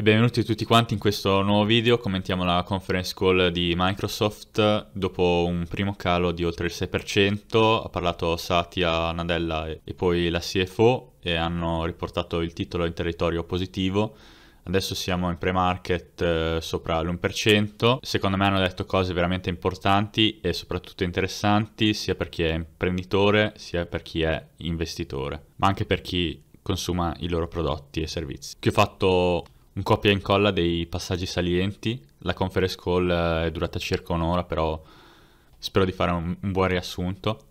E benvenuti tutti quanti in questo nuovo video, commentiamo la conference call di Microsoft dopo un primo calo di oltre il 6%, ha parlato Satya Nadella e poi la CFO e hanno riportato il titolo in territorio positivo, adesso siamo in pre-market eh, sopra l'1%, secondo me hanno detto cose veramente importanti e soprattutto interessanti sia per chi è imprenditore sia per chi è investitore, ma anche per chi consuma i loro prodotti e servizi. Che ho fatto un copia e incolla dei passaggi salienti. La conference call eh, è durata circa un'ora, però spero di fare un, un buon riassunto.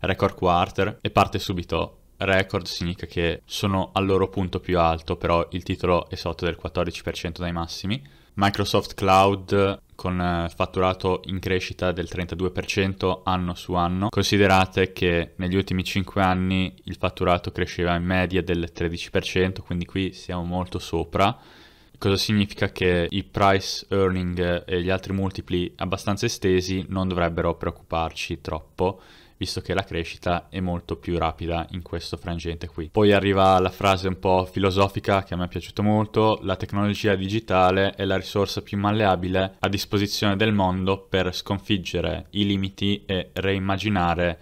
Record quarter e parte subito. Record significa che sono al loro punto più alto, però il titolo è sotto del 14% dai massimi. Microsoft Cloud con eh, fatturato in crescita del 32% anno su anno. Considerate che negli ultimi 5 anni il fatturato cresceva in media del 13%, quindi qui siamo molto sopra. Cosa significa che i price earning e gli altri multipli abbastanza estesi non dovrebbero preoccuparci troppo, visto che la crescita è molto più rapida in questo frangente qui. Poi arriva la frase un po' filosofica che a me è piaciuta molto, la tecnologia digitale è la risorsa più malleabile a disposizione del mondo per sconfiggere i limiti e reimmaginare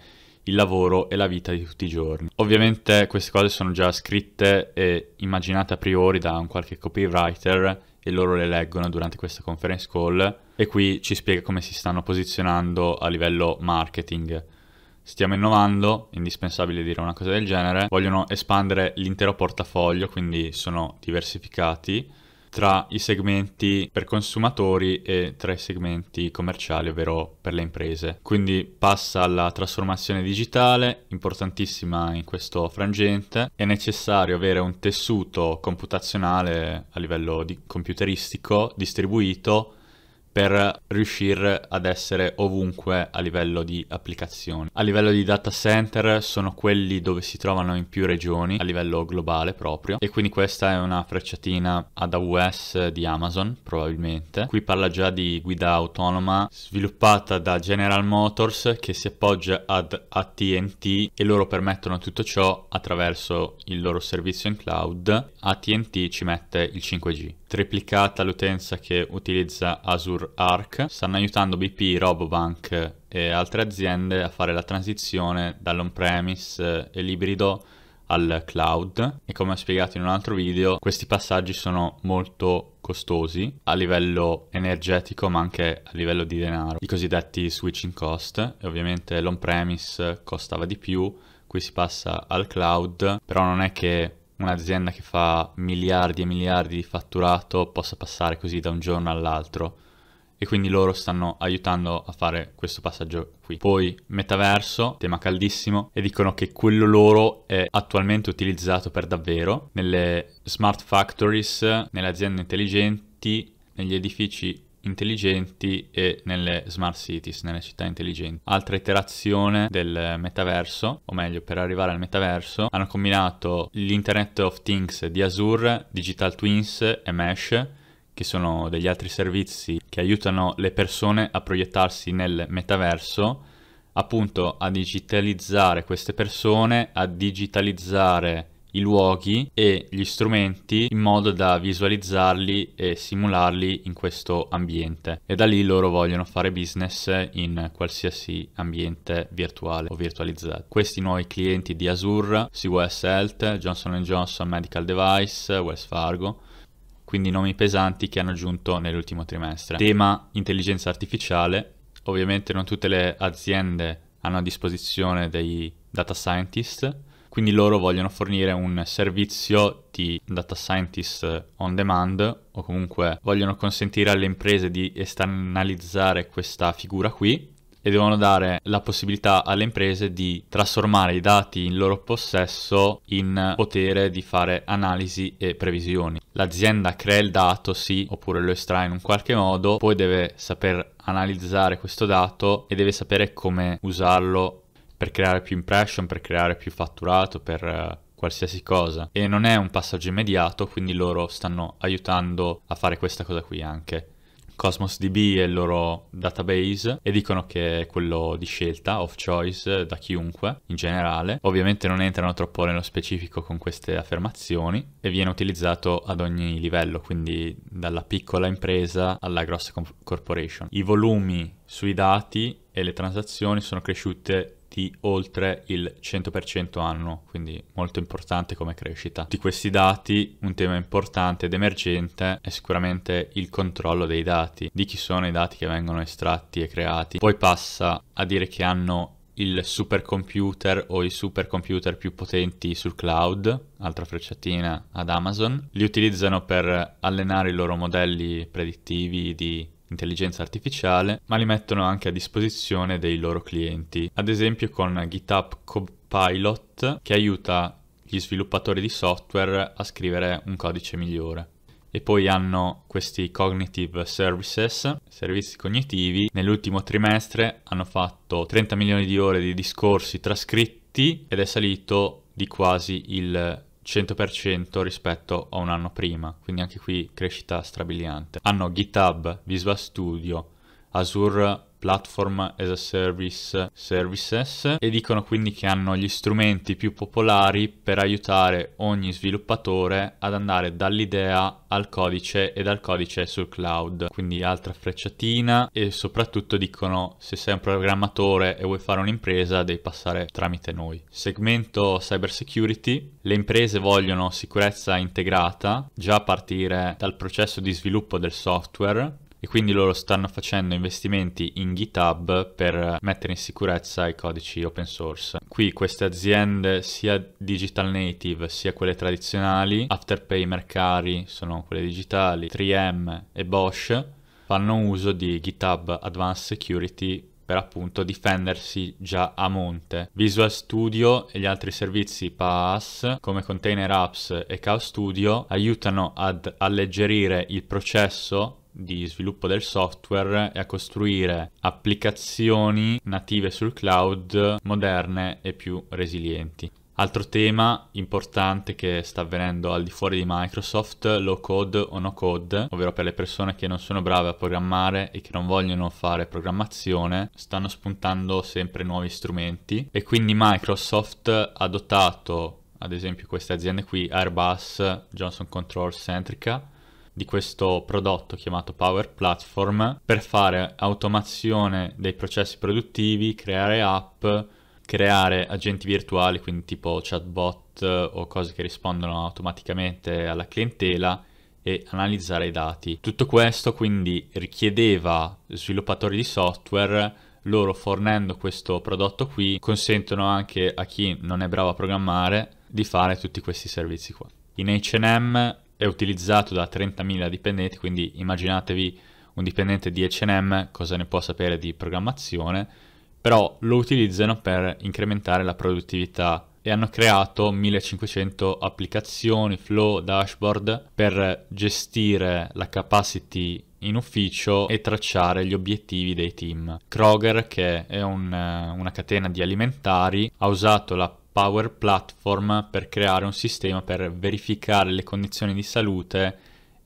il lavoro e la vita di tutti i giorni. Ovviamente queste cose sono già scritte e immaginate a priori da un qualche copywriter e loro le leggono durante questa conference call e qui ci spiega come si stanno posizionando a livello marketing. Stiamo innovando, indispensabile dire una cosa del genere, vogliono espandere l'intero portafoglio, quindi sono diversificati tra i segmenti per consumatori e tra i segmenti commerciali, ovvero per le imprese. Quindi passa alla trasformazione digitale, importantissima in questo frangente. È necessario avere un tessuto computazionale a livello di computeristico distribuito per riuscire ad essere ovunque a livello di applicazioni. A livello di data center sono quelli dove si trovano in più regioni a livello globale proprio e quindi questa è una frecciatina ad AWS di Amazon probabilmente. Qui parla già di guida autonoma sviluppata da General Motors che si appoggia ad AT&T e loro permettono tutto ciò attraverso il loro servizio in cloud. AT&T ci mette il 5G triplicata l'utenza che utilizza Azure Arc, stanno aiutando BP, Robobank e altre aziende a fare la transizione dall'on-premise eh, e l'ibrido al cloud e come ho spiegato in un altro video questi passaggi sono molto costosi a livello energetico ma anche a livello di denaro i cosiddetti switching cost e ovviamente l'on premise costava di più qui si passa al cloud però non è che un'azienda che fa miliardi e miliardi di fatturato possa passare così da un giorno all'altro e quindi loro stanno aiutando a fare questo passaggio qui. Poi metaverso, tema caldissimo, e dicono che quello loro è attualmente utilizzato per davvero nelle smart factories, nelle aziende intelligenti, negli edifici intelligenti e nelle smart cities, nelle città intelligenti. Altra iterazione del metaverso, o meglio per arrivare al metaverso, hanno combinato l'Internet of Things di Azure, Digital Twins e Mesh, che sono degli altri servizi che aiutano le persone a proiettarsi nel metaverso, appunto a digitalizzare queste persone, a digitalizzare i luoghi e gli strumenti in modo da visualizzarli e simularli in questo ambiente e da lì loro vogliono fare business in qualsiasi ambiente virtuale o virtualizzato. Questi nuovi clienti di Azure, CWS Health, Johnson Johnson Medical Device, Wells Fargo, quindi nomi pesanti che hanno aggiunto nell'ultimo trimestre. Tema intelligenza artificiale, ovviamente non tutte le aziende hanno a disposizione dei data scientist, quindi loro vogliono fornire un servizio di data scientist on demand o comunque vogliono consentire alle imprese di esternalizzare questa figura qui e devono dare la possibilità alle imprese di trasformare i dati in loro possesso in potere di fare analisi e previsioni. L'azienda crea il dato, sì, oppure lo estrae in un qualche modo, poi deve saper analizzare questo dato e deve sapere come usarlo per creare più impression, per creare più fatturato, per eh, qualsiasi cosa. E non è un passaggio immediato, quindi loro stanno aiutando a fare questa cosa qui anche. Cosmos DB è il loro database e dicono che è quello di scelta, of choice, eh, da chiunque in generale. Ovviamente non entrano troppo nello specifico con queste affermazioni e viene utilizzato ad ogni livello, quindi dalla piccola impresa alla grossa corporation. I volumi sui dati e le transazioni sono cresciute di oltre il 100% anno, quindi molto importante come crescita. Di questi dati un tema importante ed emergente è sicuramente il controllo dei dati, di chi sono i dati che vengono estratti e creati. Poi passa a dire che hanno il supercomputer o i supercomputer più potenti sul cloud, altra frecciatina ad Amazon, li utilizzano per allenare i loro modelli predittivi di intelligenza artificiale, ma li mettono anche a disposizione dei loro clienti, ad esempio con GitHub Copilot che aiuta gli sviluppatori di software a scrivere un codice migliore. E poi hanno questi cognitive services, servizi cognitivi. Nell'ultimo trimestre hanno fatto 30 milioni di ore di discorsi trascritti ed è salito di quasi il 100% rispetto a un anno prima, quindi anche qui crescita strabiliante. Hanno GitHub, Visual Studio, Azure Platform as a Service Services e dicono quindi che hanno gli strumenti più popolari per aiutare ogni sviluppatore ad andare dall'idea al codice e dal codice sul cloud. Quindi altra frecciatina e soprattutto dicono se sei un programmatore e vuoi fare un'impresa devi passare tramite noi. Segmento cyber security, le imprese vogliono sicurezza integrata già a partire dal processo di sviluppo del software e quindi loro stanno facendo investimenti in GitHub per mettere in sicurezza i codici open source. Qui queste aziende sia digital native sia quelle tradizionali, Afterpay, Mercari sono quelle digitali, 3M e Bosch fanno uso di GitHub Advanced Security per appunto difendersi già a monte. Visual Studio e gli altri servizi PaaS come Container Apps e Chaos Studio aiutano ad alleggerire il processo di sviluppo del software e a costruire applicazioni native sul cloud moderne e più resilienti. Altro tema importante che sta avvenendo al di fuori di Microsoft, low code o no code, ovvero per le persone che non sono brave a programmare e che non vogliono fare programmazione, stanno spuntando sempre nuovi strumenti e quindi Microsoft ha dotato ad esempio queste aziende qui, Airbus, Johnson Control, Centrica, di questo prodotto chiamato Power Platform per fare automazione dei processi produttivi, creare app, creare agenti virtuali, quindi tipo chatbot eh, o cose che rispondono automaticamente alla clientela e analizzare i dati. Tutto questo quindi richiedeva sviluppatori di software loro fornendo questo prodotto qui consentono anche a chi non è bravo a programmare di fare tutti questi servizi qua. In H&M è utilizzato da 30.000 dipendenti, quindi immaginatevi un dipendente di H&M cosa ne può sapere di programmazione, però lo utilizzano per incrementare la produttività e hanno creato 1500 applicazioni, flow, dashboard per gestire la capacity in ufficio e tracciare gli obiettivi dei team. Kroger, che è un, una catena di alimentari, ha usato la Power Platform per creare un sistema per verificare le condizioni di salute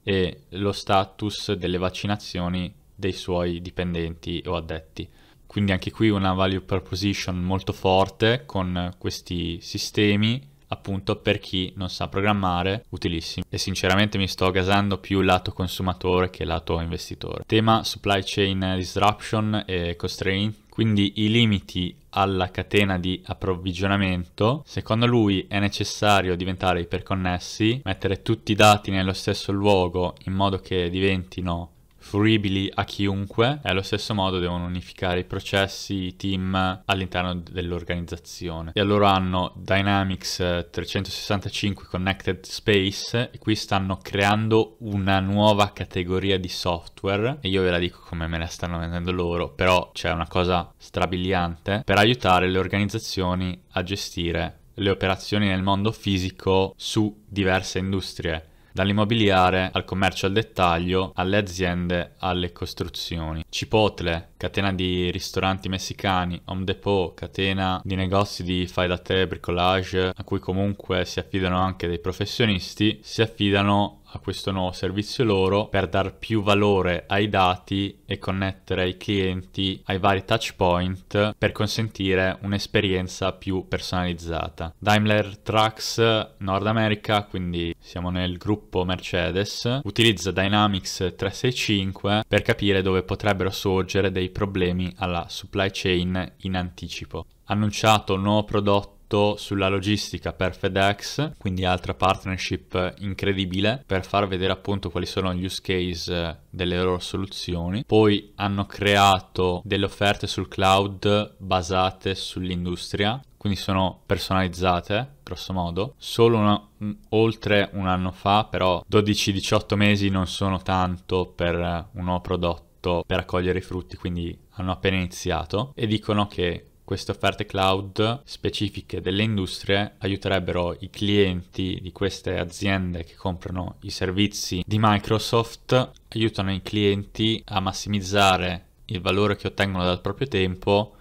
e lo status delle vaccinazioni dei suoi dipendenti o addetti. Quindi anche qui una value proposition molto forte con questi sistemi appunto per chi non sa programmare, utilissimo. E sinceramente mi sto gasando più lato consumatore che lato investitore. Tema supply chain disruption e constraint, quindi i limiti alla catena di approvvigionamento, secondo lui è necessario diventare iperconnessi, mettere tutti i dati nello stesso luogo in modo che diventino fruibili a chiunque e allo stesso modo devono unificare i processi, i team all'interno dell'organizzazione. E allora hanno Dynamics 365 Connected Space e qui stanno creando una nuova categoria di software e io ve la dico come me la stanno vendendo loro, però c'è una cosa strabiliante per aiutare le organizzazioni a gestire le operazioni nel mondo fisico su diverse industrie dall'immobiliare al commercio al dettaglio, alle aziende, alle costruzioni. Cipotle, catena di ristoranti messicani, Home Depot, catena di negozi di fai da te, bricolage, a cui comunque si affidano anche dei professionisti, si affidano a questo nuovo servizio loro per dar più valore ai dati e connettere i clienti ai vari touch point per consentire un'esperienza più personalizzata. Daimler Trucks Nord America, quindi siamo nel gruppo Mercedes, utilizza Dynamics 365 per capire dove potrebbero sorgere dei problemi alla supply chain in anticipo. Annunciato un nuovo prodotto prodotto sulla logistica per FedEx, quindi altra partnership incredibile per far vedere appunto quali sono gli use case eh, delle loro soluzioni. Poi hanno creato delle offerte sul cloud basate sull'industria, quindi sono personalizzate grosso modo solo una, mm, oltre un anno fa però 12-18 mesi non sono tanto per eh, un nuovo prodotto per raccogliere i frutti quindi hanno appena iniziato e dicono che queste offerte cloud specifiche delle industrie aiuterebbero i clienti di queste aziende che comprano i servizi di Microsoft, aiutano i clienti a massimizzare il valore che ottengono dal proprio tempo,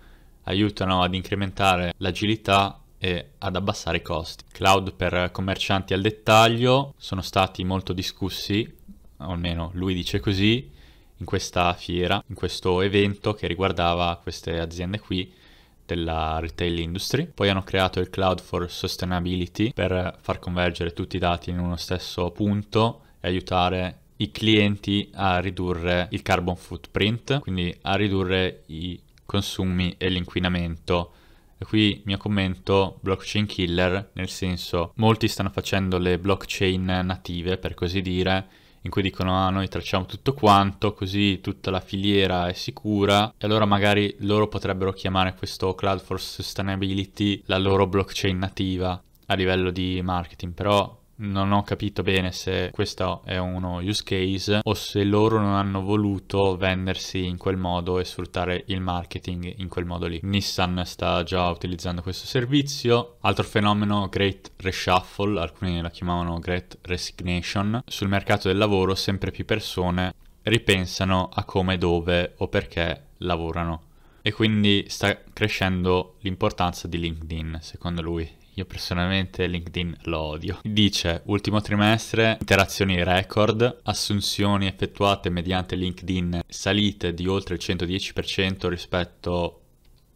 aiutano ad incrementare l'agilità e ad abbassare i costi. Cloud per commercianti al dettaglio sono stati molto discussi, almeno lui dice così, in questa fiera, in questo evento che riguardava queste aziende qui della retail industry. Poi hanno creato il Cloud for Sustainability per far convergere tutti i dati in uno stesso punto e aiutare i clienti a ridurre il carbon footprint, quindi a ridurre i consumi e l'inquinamento. E qui mio commento blockchain killer, nel senso molti stanno facendo le blockchain native per così dire in cui dicono ah noi tracciamo tutto quanto così tutta la filiera è sicura e allora magari loro potrebbero chiamare questo Cloud for Sustainability la loro blockchain nativa a livello di marketing però non ho capito bene se questo è uno use case o se loro non hanno voluto vendersi in quel modo e sfruttare il marketing in quel modo lì. Nissan sta già utilizzando questo servizio. Altro fenomeno, Great Reshuffle, alcuni la chiamavano Great Resignation. Sul mercato del lavoro sempre più persone ripensano a come, dove o perché lavorano. E quindi sta crescendo l'importanza di LinkedIn, secondo lui. Io personalmente LinkedIn lo odio. Dice ultimo trimestre interazioni record, assunzioni effettuate mediante LinkedIn salite di oltre il 110% rispetto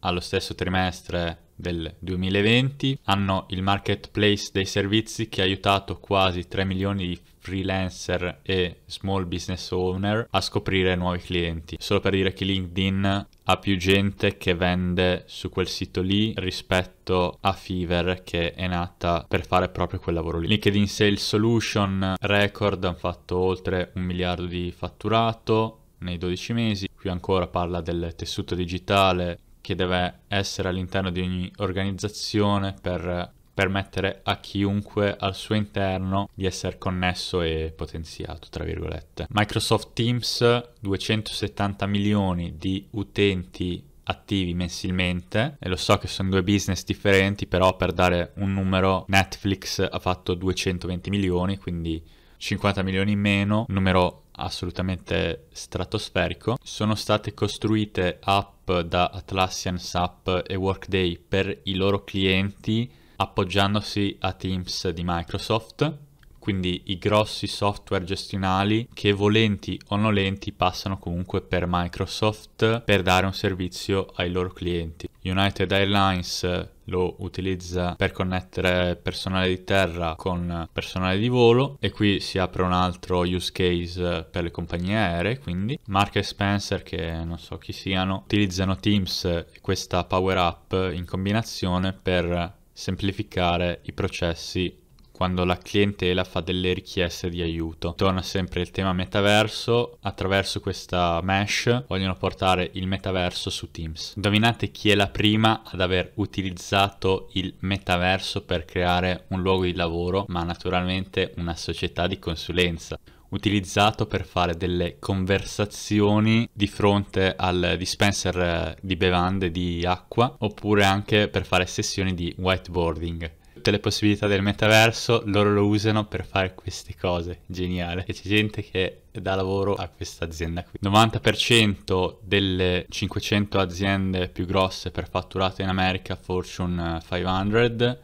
allo stesso trimestre del 2020, hanno il marketplace dei servizi che ha aiutato quasi 3 milioni di freelancer e small business owner a scoprire nuovi clienti. Solo per dire che LinkedIn ha più gente che vende su quel sito lì rispetto a Fiverr che è nata per fare proprio quel lavoro lì. LinkedIn Sales Solution Record hanno fatto oltre un miliardo di fatturato nei 12 mesi. Qui ancora parla del tessuto digitale che deve essere all'interno di ogni organizzazione per permettere a chiunque al suo interno di essere connesso e potenziato, tra virgolette. Microsoft Teams 270 milioni di utenti attivi mensilmente e lo so che sono due business differenti, però per dare un numero Netflix ha fatto 220 milioni, quindi 50 milioni in meno, numero assolutamente stratosferico. Sono state costruite app da Atlassian, SAP e Workday per i loro clienti appoggiandosi a Teams di Microsoft, quindi i grossi software gestionali che volenti o nolenti passano comunque per Microsoft per dare un servizio ai loro clienti. United Airlines lo utilizza per connettere personale di terra con personale di volo e qui si apre un altro use case per le compagnie aeree quindi Mark e Spencer che non so chi siano utilizzano Teams e questa power up in combinazione per semplificare i processi quando la clientela fa delle richieste di aiuto. Torna sempre il tema metaverso, attraverso questa mesh vogliono portare il metaverso su Teams. Indovinate chi è la prima ad aver utilizzato il metaverso per creare un luogo di lavoro, ma naturalmente una società di consulenza utilizzato per fare delle conversazioni di fronte al dispenser eh, di bevande di acqua oppure anche per fare sessioni di whiteboarding. Tutte le possibilità del metaverso loro lo usano per fare queste cose, geniale. E c'è gente che dà lavoro a questa azienda qui. 90% delle 500 aziende più grosse per fatturato in America Fortune 500 eh,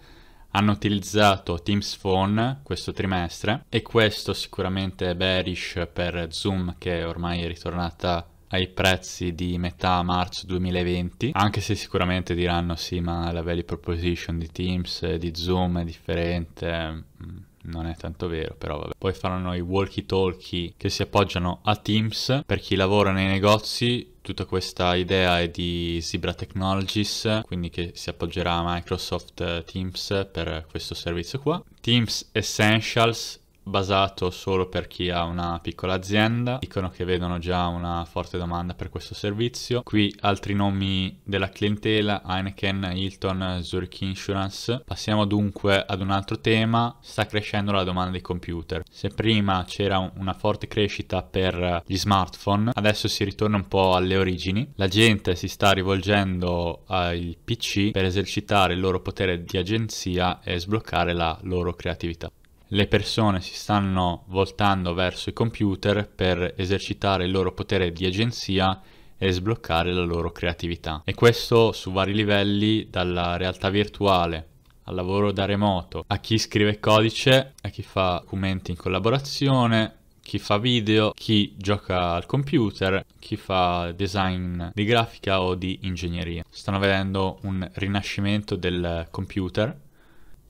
hanno utilizzato Teams Phone questo trimestre e questo sicuramente è bearish per Zoom che ormai è ritornata ai prezzi di metà marzo 2020, anche se sicuramente diranno sì, ma la value proposition di Teams, di Zoom è differente, mm, non è tanto vero, però vabbè. Poi faranno i walkie talkie che si appoggiano a Teams per chi lavora nei negozi tutta questa idea è di Zebra Technologies, quindi che si appoggerà a Microsoft eh, Teams per questo servizio qua. Teams Essentials basato solo per chi ha una piccola azienda, dicono che vedono già una forte domanda per questo servizio. Qui altri nomi della clientela, Heineken, Hilton, Zurich Insurance. Passiamo dunque ad un altro tema, sta crescendo la domanda dei computer. Se prima c'era una forte crescita per gli smartphone, adesso si ritorna un po' alle origini. La gente si sta rivolgendo ai PC per esercitare il loro potere di agenzia e sbloccare la loro creatività le persone si stanno voltando verso i computer per esercitare il loro potere di agenzia e sbloccare la loro creatività. E questo su vari livelli, dalla realtà virtuale al lavoro da remoto, a chi scrive codice, a chi fa documenti in collaborazione, chi fa video, chi gioca al computer, chi fa design di grafica o di ingegneria. Stanno vedendo un rinascimento del computer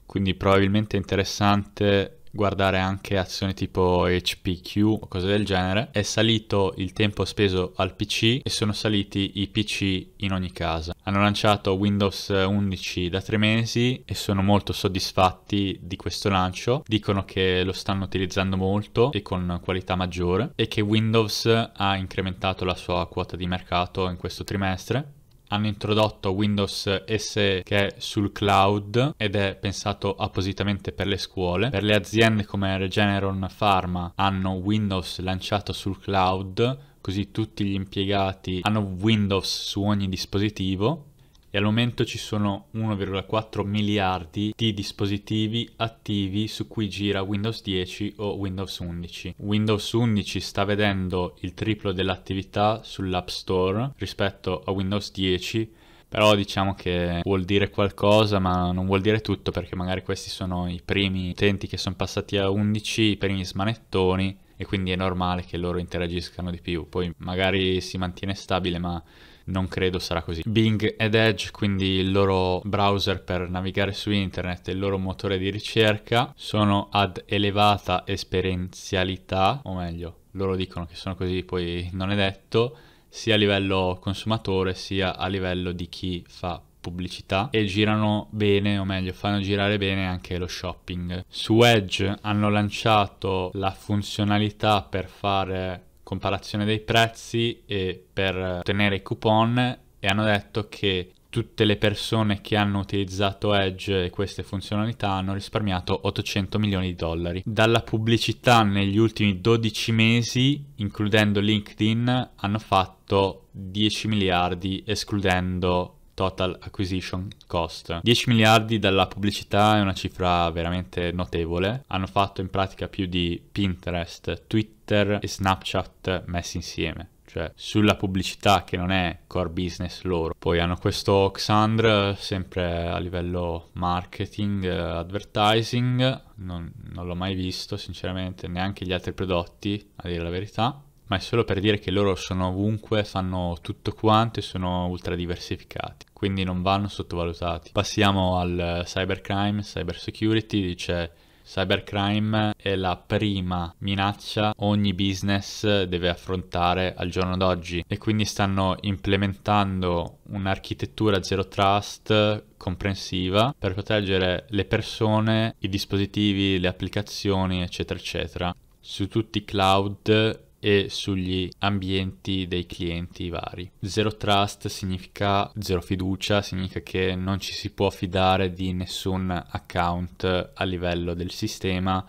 quindi probabilmente è interessante guardare anche azioni tipo HPQ o cose del genere, è salito il tempo speso al PC e sono saliti i PC in ogni casa. Hanno lanciato Windows 11 da tre mesi e sono molto soddisfatti di questo lancio. Dicono che lo stanno utilizzando molto e con qualità maggiore e che Windows ha incrementato la sua quota di mercato in questo trimestre hanno introdotto Windows SE che è sul cloud ed è pensato appositamente per le scuole. Per le aziende come Regeneron Pharma hanno Windows lanciato sul cloud, così tutti gli impiegati hanno Windows su ogni dispositivo e al momento ci sono 1,4 miliardi di dispositivi attivi su cui gira Windows 10 o Windows 11. Windows 11 sta vedendo il triplo dell'attività sull'App Store rispetto a Windows 10 però diciamo che vuol dire qualcosa ma non vuol dire tutto perché magari questi sono i primi utenti che sono passati a 11, i primi smanettoni e quindi è normale che loro interagiscano di più poi magari si mantiene stabile ma non credo sarà così. Bing ed Edge, quindi il loro browser per navigare su internet e il loro motore di ricerca, sono ad elevata esperienzialità, o meglio, loro dicono che sono così, poi non è detto, sia a livello consumatore sia a livello di chi fa pubblicità e girano bene, o meglio, fanno girare bene anche lo shopping. Su Edge hanno lanciato la funzionalità per fare comparazione dei prezzi e per ottenere i coupon e hanno detto che tutte le persone che hanno utilizzato Edge e queste funzionalità hanno risparmiato 800 milioni di dollari. Dalla pubblicità negli ultimi 12 mesi, includendo LinkedIn, hanno fatto 10 miliardi escludendo Total Acquisition Cost. 10 miliardi dalla pubblicità è una cifra veramente notevole. Hanno fatto in pratica più di Pinterest, Twitter e Snapchat messi insieme cioè sulla pubblicità che non è core business loro. Poi hanno questo Xandr sempre a livello marketing, eh, advertising, non, non l'ho mai visto sinceramente, neanche gli altri prodotti, a dire la verità ma è solo per dire che loro sono ovunque, fanno tutto quanto e sono ultra diversificati, quindi non vanno sottovalutati. Passiamo al cybercrime, cybersecurity, dice Cybercrime è la prima minaccia ogni business deve affrontare al giorno d'oggi e quindi stanno implementando un'architettura zero trust comprensiva per proteggere le persone, i dispositivi, le applicazioni, eccetera, eccetera, su tutti i cloud e sugli ambienti dei clienti vari. Zero trust significa zero fiducia, significa che non ci si può fidare di nessun account a livello del sistema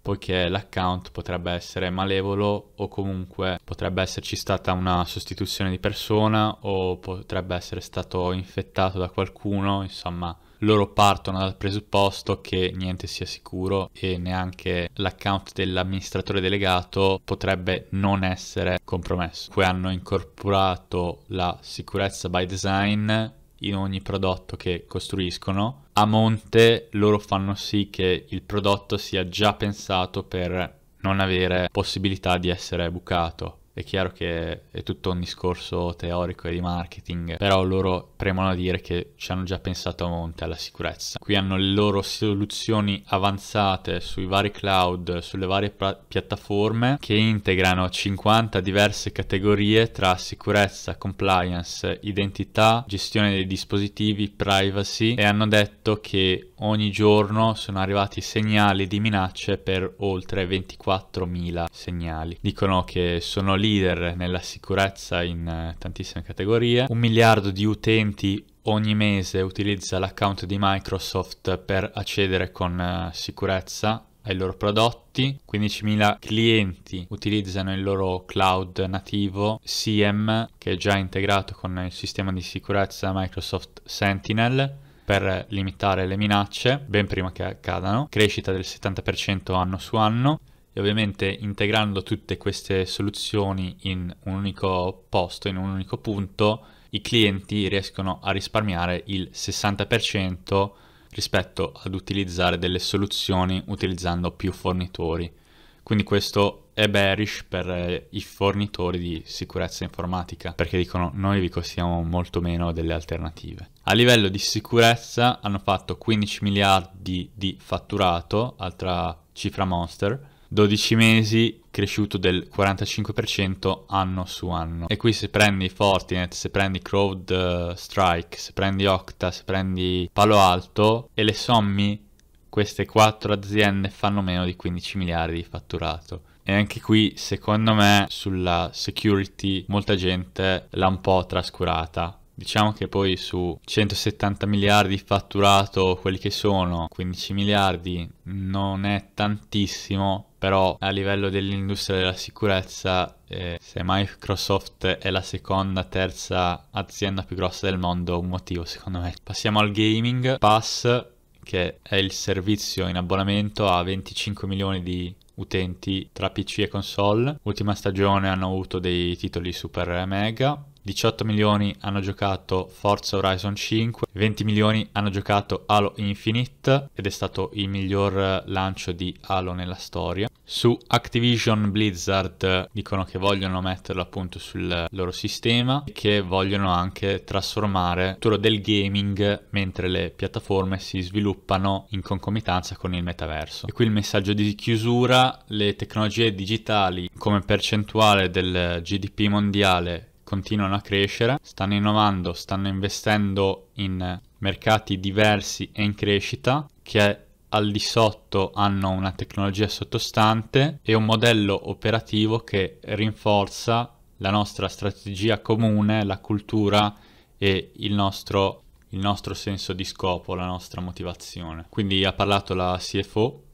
poiché l'account potrebbe essere malevolo o comunque potrebbe esserci stata una sostituzione di persona o potrebbe essere stato infettato da qualcuno, insomma loro partono dal presupposto che niente sia sicuro e neanche l'account dell'amministratore delegato potrebbe non essere compromesso. Qui hanno incorporato la sicurezza by design in ogni prodotto che costruiscono. A monte loro fanno sì che il prodotto sia già pensato per non avere possibilità di essere bucato è chiaro che è tutto un discorso teorico e di marketing, però loro premono a dire che ci hanno già pensato a monte alla sicurezza. Qui hanno le loro soluzioni avanzate sui vari cloud, sulle varie piattaforme che integrano 50 diverse categorie tra sicurezza, compliance, identità, gestione dei dispositivi, privacy e hanno detto che ogni giorno sono arrivati segnali di minacce per oltre 24.000 segnali. Dicono che sono lì leader nella sicurezza in eh, tantissime categorie, un miliardo di utenti ogni mese utilizza l'account di Microsoft per accedere con eh, sicurezza ai loro prodotti, 15.000 clienti utilizzano il loro cloud nativo SIEM che è già integrato con il sistema di sicurezza Microsoft Sentinel per limitare le minacce ben prima che accadano, crescita del 70% anno su anno, ovviamente integrando tutte queste soluzioni in un unico posto, in un unico punto, i clienti riescono a risparmiare il 60% rispetto ad utilizzare delle soluzioni utilizzando più fornitori. Quindi questo è bearish per eh, i fornitori di sicurezza informatica, perché dicono noi vi costiamo molto meno delle alternative. A livello di sicurezza hanno fatto 15 miliardi di fatturato, altra cifra monster, 12 mesi cresciuto del 45% anno su anno. E qui se prendi Fortinet, se prendi Crowd eh, Strike, se prendi Octa, se prendi Palo Alto e le sommi, queste quattro aziende fanno meno di 15 miliardi di fatturato. E anche qui, secondo me, sulla security molta gente l'ha un po' trascurata Diciamo che poi su 170 miliardi fatturato, quelli che sono 15 miliardi, non è tantissimo, però a livello dell'industria della sicurezza, eh, se Microsoft è la seconda, terza azienda più grossa del mondo, un motivo secondo me. Passiamo al gaming, Pass, che è il servizio in abbonamento a 25 milioni di utenti tra PC e console. Ultima stagione hanno avuto dei titoli super mega, 18 milioni hanno giocato Forza Horizon 5, 20 milioni hanno giocato Halo Infinite ed è stato il miglior lancio di Halo nella storia. Su Activision Blizzard dicono che vogliono metterlo appunto sul loro sistema e che vogliono anche trasformare il futuro del gaming mentre le piattaforme si sviluppano in concomitanza con il metaverso. E qui il messaggio di chiusura, le tecnologie digitali come percentuale del GDP mondiale continuano a crescere, stanno innovando, stanno investendo in mercati diversi e in crescita che al di sotto hanno una tecnologia sottostante e un modello operativo che rinforza la nostra strategia comune, la cultura e il nostro, il nostro senso di scopo, la nostra motivazione. Quindi ha parlato la CFO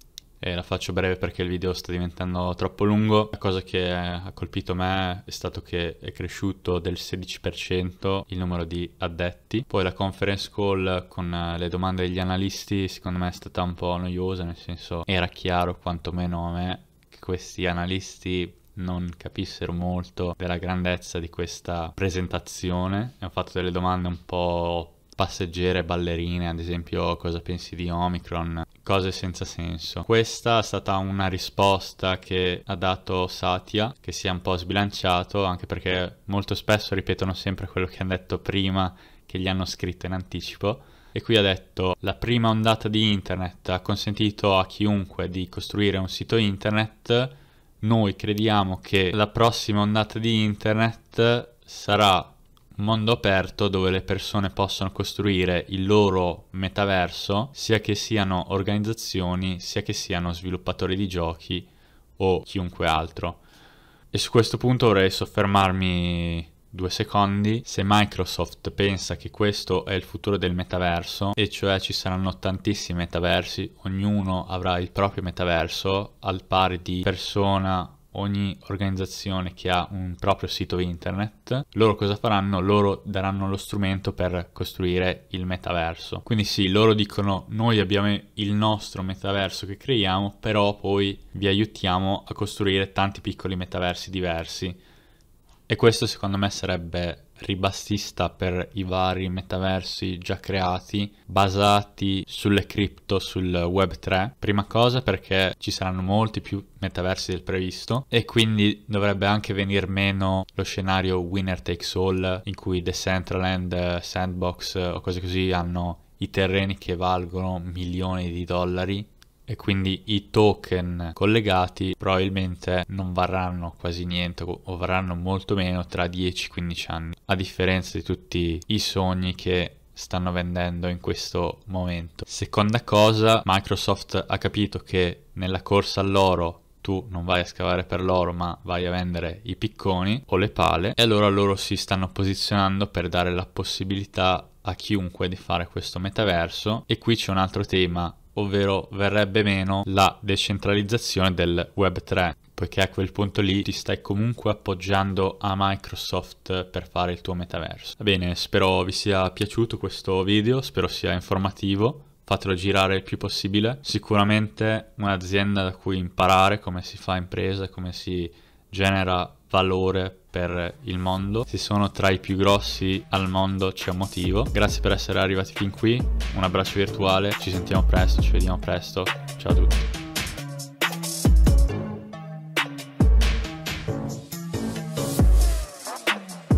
e la faccio breve perché il video sta diventando troppo lungo. La cosa che ha colpito me è stato che è cresciuto del 16% il numero di addetti. Poi la conference call con eh, le domande degli analisti secondo me è stata un po' noiosa, nel senso era chiaro quantomeno a me che questi analisti non capissero molto della grandezza di questa presentazione. Ho fatto delle domande un po' passeggere, ballerine, ad esempio cosa pensi di Omicron, cose senza senso. Questa è stata una risposta che ha dato Satya, che si è un po' sbilanciato, anche perché molto spesso ripetono sempre quello che hanno detto prima, che gli hanno scritto in anticipo. E qui ha detto, la prima ondata di internet ha consentito a chiunque di costruire un sito internet, noi crediamo che la prossima ondata di internet sarà mondo aperto dove le persone possono costruire il loro metaverso, sia che siano organizzazioni, sia che siano sviluppatori di giochi o chiunque altro. E su questo punto vorrei soffermarmi due secondi. Se Microsoft pensa che questo è il futuro del metaverso, e cioè ci saranno tantissimi metaversi, ognuno avrà il proprio metaverso al pari di persona ogni organizzazione che ha un proprio sito internet, loro cosa faranno? Loro daranno lo strumento per costruire il metaverso. Quindi sì, loro dicono noi abbiamo il nostro metaverso che creiamo, però poi vi aiutiamo a costruire tanti piccoli metaversi diversi. E questo secondo me sarebbe ribassista per i vari metaversi già creati basati sulle cripto sul web 3 prima cosa perché ci saranno molti più metaversi del previsto e quindi dovrebbe anche venir meno lo scenario winner takes all in cui Decentraland, Sandbox o cose così hanno i terreni che valgono milioni di dollari e quindi i token collegati probabilmente non varranno quasi niente o varranno molto meno tra 10-15 anni, a differenza di tutti i sogni che stanno vendendo in questo momento. Seconda cosa, Microsoft ha capito che nella corsa all'oro tu non vai a scavare per l'oro ma vai a vendere i picconi o le pale e allora loro si stanno posizionando per dare la possibilità a chiunque di fare questo metaverso e qui c'è un altro tema ovvero verrebbe meno la decentralizzazione del Web3 poiché a quel punto lì ti stai comunque appoggiando a Microsoft per fare il tuo metaverso. Va bene, spero vi sia piaciuto questo video, spero sia informativo, fatelo girare il più possibile. Sicuramente un'azienda da cui imparare come si fa impresa, come si genera valore per il mondo. Se sono tra i più grossi al mondo c'è un motivo. Grazie per essere arrivati fin qui, un abbraccio virtuale, ci sentiamo presto, ci vediamo presto, ciao a tutti.